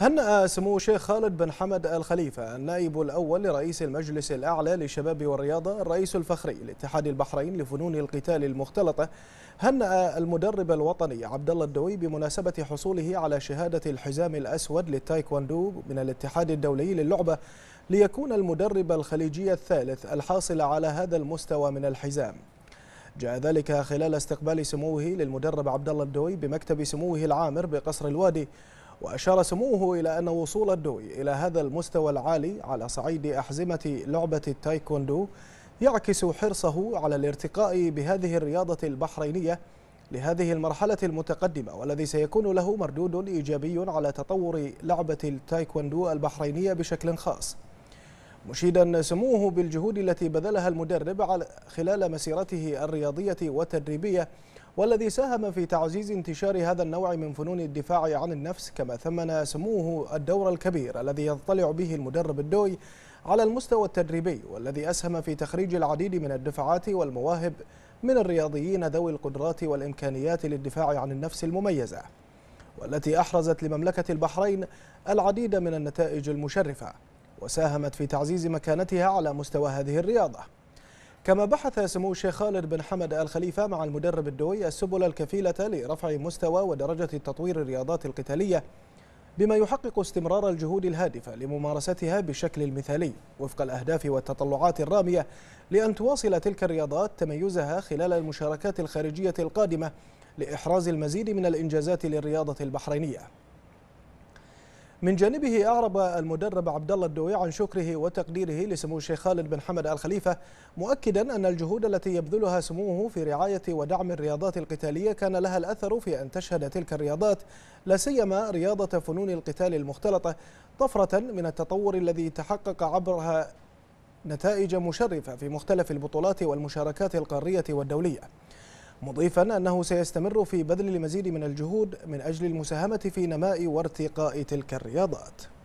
هنأ سمو الشيخ خالد بن حمد الخليفة النائب الأول لرئيس المجلس الأعلى للشباب والرياضة الرئيس الفخري لاتحاد البحرين لفنون القتال المختلطة هنأ المدرب الوطني عبد الله الدوي بمناسبة حصوله على شهادة الحزام الأسود للتايكواندو من الاتحاد الدولي للعبة ليكون المدرب الخليجي الثالث الحاصل على هذا المستوى من الحزام جاء ذلك خلال استقبال سموه للمدرب عبد الله الدوي بمكتب سموه العامر بقصر الوادي وأشار سموه إلى أن وصول الدوي إلى هذا المستوى العالي على صعيد أحزمة لعبة التايكوندو يعكس حرصه على الارتقاء بهذه الرياضة البحرينية لهذه المرحلة المتقدمة والذي سيكون له مردود إيجابي على تطور لعبة التايكوندو البحرينية بشكل خاص مشيدا سموه بالجهود التي بذلها المدرب خلال مسيرته الرياضية والتدريبية والذي ساهم في تعزيز انتشار هذا النوع من فنون الدفاع عن النفس كما ثمن سموه الدور الكبير الذي يطلع به المدرب الدوي على المستوى التدريبي والذي أسهم في تخريج العديد من الدفعات والمواهب من الرياضيين ذوي القدرات والإمكانيات للدفاع عن النفس المميزة والتي أحرزت لمملكة البحرين العديد من النتائج المشرفة وساهمت في تعزيز مكانتها على مستوى هذه الرياضة كما بحث سمو الشيخ خالد بن حمد الخليفة مع المدرب الدولي السبل الكفيلة لرفع مستوى ودرجة تطوير الرياضات القتالية بما يحقق استمرار الجهود الهادفة لممارستها بشكل المثالي وفق الأهداف والتطلعات الرامية لأن تواصل تلك الرياضات تميزها خلال المشاركات الخارجية القادمة لإحراز المزيد من الإنجازات للرياضة البحرينية من جانبه أعرب المدرب عبد الله الدوي عن شكره وتقديره لسمو الشيخ خالد بن حمد الخليفة مؤكدا أن الجهود التي يبذلها سموه في رعاية ودعم الرياضات القتالية كان لها الأثر في أن تشهد تلك الرياضات لا سيما رياضة فنون القتال المختلطة طفرة من التطور الذي تحقق عبرها نتائج مشرفة في مختلف البطولات والمشاركات القارية والدولية مضيفا أنه سيستمر في بذل المزيد من الجهود من أجل المساهمة في نماء وارتقاء تلك الرياضات